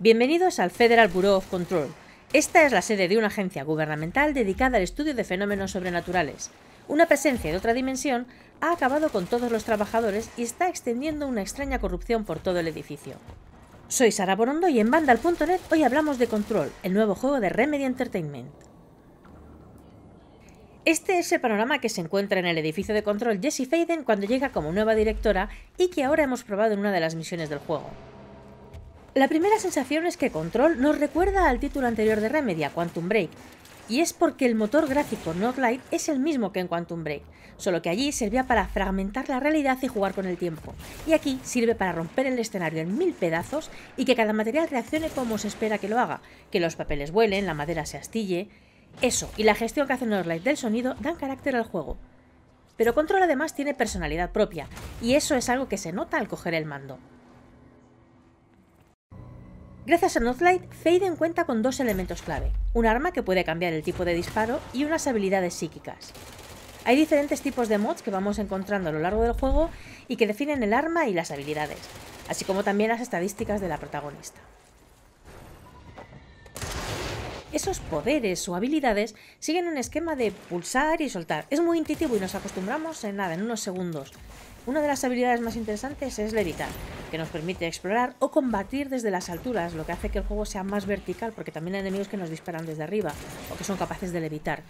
Bienvenidos al Federal Bureau of Control. Esta es la sede de una agencia gubernamental dedicada al estudio de fenómenos sobrenaturales. Una presencia de otra dimensión ha acabado con todos los trabajadores y está extendiendo una extraña corrupción por todo el edificio. Soy Sara Borondo y en Vandal.net hoy hablamos de Control, el nuevo juego de Remedy Entertainment. Este es el panorama que se encuentra en el edificio de control Jesse Faden cuando llega como nueva directora y que ahora hemos probado en una de las misiones del juego. La primera sensación es que Control nos recuerda al título anterior de Remedia, Quantum Break, y es porque el motor gráfico Northlight es el mismo que en Quantum Break, solo que allí servía para fragmentar la realidad y jugar con el tiempo, y aquí sirve para romper el escenario en mil pedazos y que cada material reaccione como se espera que lo haga, que los papeles vuelen, la madera se astille, eso y la gestión que hace Northlight del sonido dan carácter al juego. Pero Control además tiene personalidad propia, y eso es algo que se nota al coger el mando. Gracias a Northlight, Faden cuenta con dos elementos clave, un arma que puede cambiar el tipo de disparo y unas habilidades psíquicas. Hay diferentes tipos de mods que vamos encontrando a lo largo del juego y que definen el arma y las habilidades, así como también las estadísticas de la protagonista. Esos poderes o habilidades siguen un esquema de pulsar y soltar. Es muy intuitivo y nos acostumbramos en nada, en unos segundos. Una de las habilidades más interesantes es levitar, que nos permite explorar o combatir desde las alturas, lo que hace que el juego sea más vertical, porque también hay enemigos que nos disparan desde arriba o que son capaces de levitar.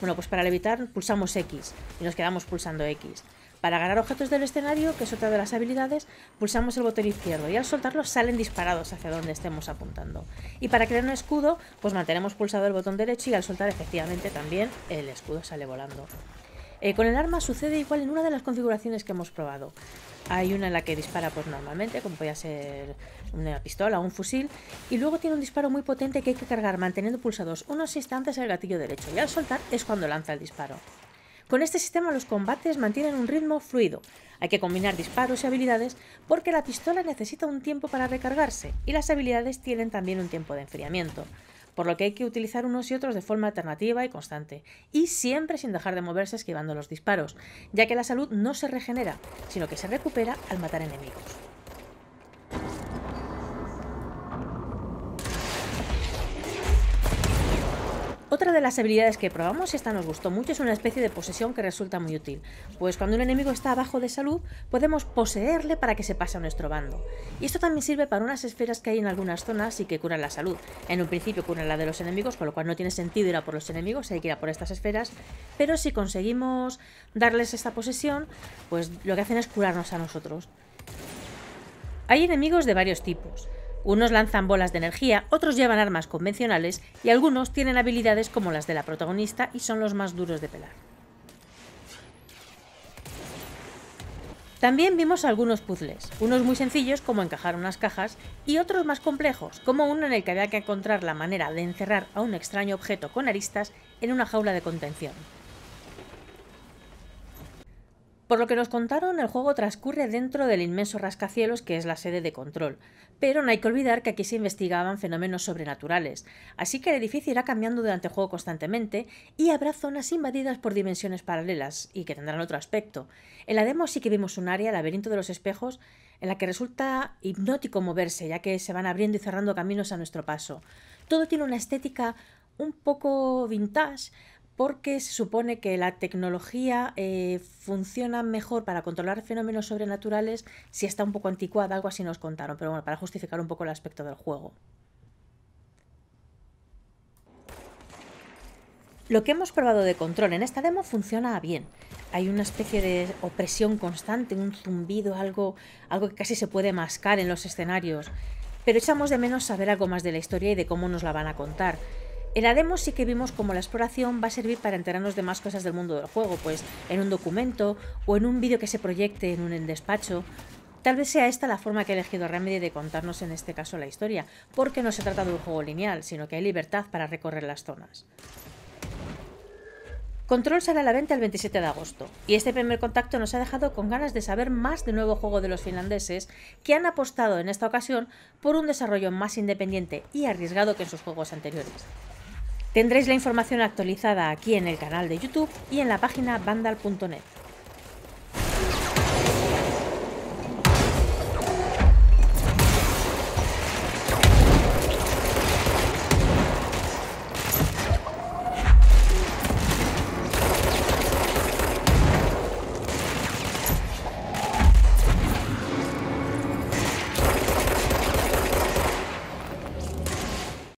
Bueno, pues para levitar pulsamos X y nos quedamos pulsando X. Para ganar objetos del escenario, que es otra de las habilidades, pulsamos el botón izquierdo y al soltarlo salen disparados hacia donde estemos apuntando. Y para crear un escudo, pues mantenemos pulsado el botón derecho y al soltar efectivamente también el escudo sale volando. Eh, con el arma sucede igual en una de las configuraciones que hemos probado. Hay una en la que dispara pues normalmente, como puede ser una pistola o un fusil, y luego tiene un disparo muy potente que hay que cargar manteniendo pulsados unos instantes el gatillo derecho y al soltar es cuando lanza el disparo. Con este sistema los combates mantienen un ritmo fluido. Hay que combinar disparos y habilidades porque la pistola necesita un tiempo para recargarse y las habilidades tienen también un tiempo de enfriamiento, por lo que hay que utilizar unos y otros de forma alternativa y constante, y siempre sin dejar de moverse esquivando los disparos, ya que la salud no se regenera, sino que se recupera al matar enemigos. Otra de las habilidades que probamos, y esta nos gustó mucho, es una especie de posesión que resulta muy útil, pues cuando un enemigo está abajo de salud, podemos poseerle para que se pase a nuestro bando. Y esto también sirve para unas esferas que hay en algunas zonas y que curan la salud. En un principio curan la de los enemigos, con lo cual no tiene sentido ir a por los enemigos, hay que ir a por estas esferas, pero si conseguimos darles esta posesión, pues lo que hacen es curarnos a nosotros. Hay enemigos de varios tipos. Unos lanzan bolas de energía, otros llevan armas convencionales y algunos tienen habilidades como las de la protagonista y son los más duros de pelar. También vimos algunos puzzles, unos muy sencillos como encajar unas cajas y otros más complejos, como uno en el que había que encontrar la manera de encerrar a un extraño objeto con aristas en una jaula de contención. Por lo que nos contaron, el juego transcurre dentro del inmenso rascacielos que es la sede de control, pero no hay que olvidar que aquí se investigaban fenómenos sobrenaturales, así que el edificio irá cambiando durante el juego constantemente y habrá zonas invadidas por dimensiones paralelas y que tendrán otro aspecto. En la demo sí que vimos un área, el laberinto de los espejos, en la que resulta hipnótico moverse, ya que se van abriendo y cerrando caminos a nuestro paso. Todo tiene una estética un poco vintage, porque se supone que la tecnología eh, funciona mejor para controlar fenómenos sobrenaturales si está un poco anticuada, algo así nos contaron, pero bueno, para justificar un poco el aspecto del juego. Lo que hemos probado de control en esta demo funciona bien. Hay una especie de opresión constante, un zumbido, algo, algo que casi se puede mascar en los escenarios. Pero echamos de menos saber algo más de la historia y de cómo nos la van a contar. En la demo sí que vimos cómo la exploración va a servir para enterarnos de más cosas del mundo del juego, pues en un documento o en un vídeo que se proyecte en un despacho. Tal vez sea esta la forma que ha elegido Remedy de contarnos en este caso la historia, porque no se trata de un juego lineal, sino que hay libertad para recorrer las zonas. Control sale a la venta el 27 de agosto, y este primer contacto nos ha dejado con ganas de saber más del nuevo juego de los finlandeses, que han apostado en esta ocasión por un desarrollo más independiente y arriesgado que en sus juegos anteriores. Tendréis la información actualizada aquí en el canal de YouTube y en la página vandal.net.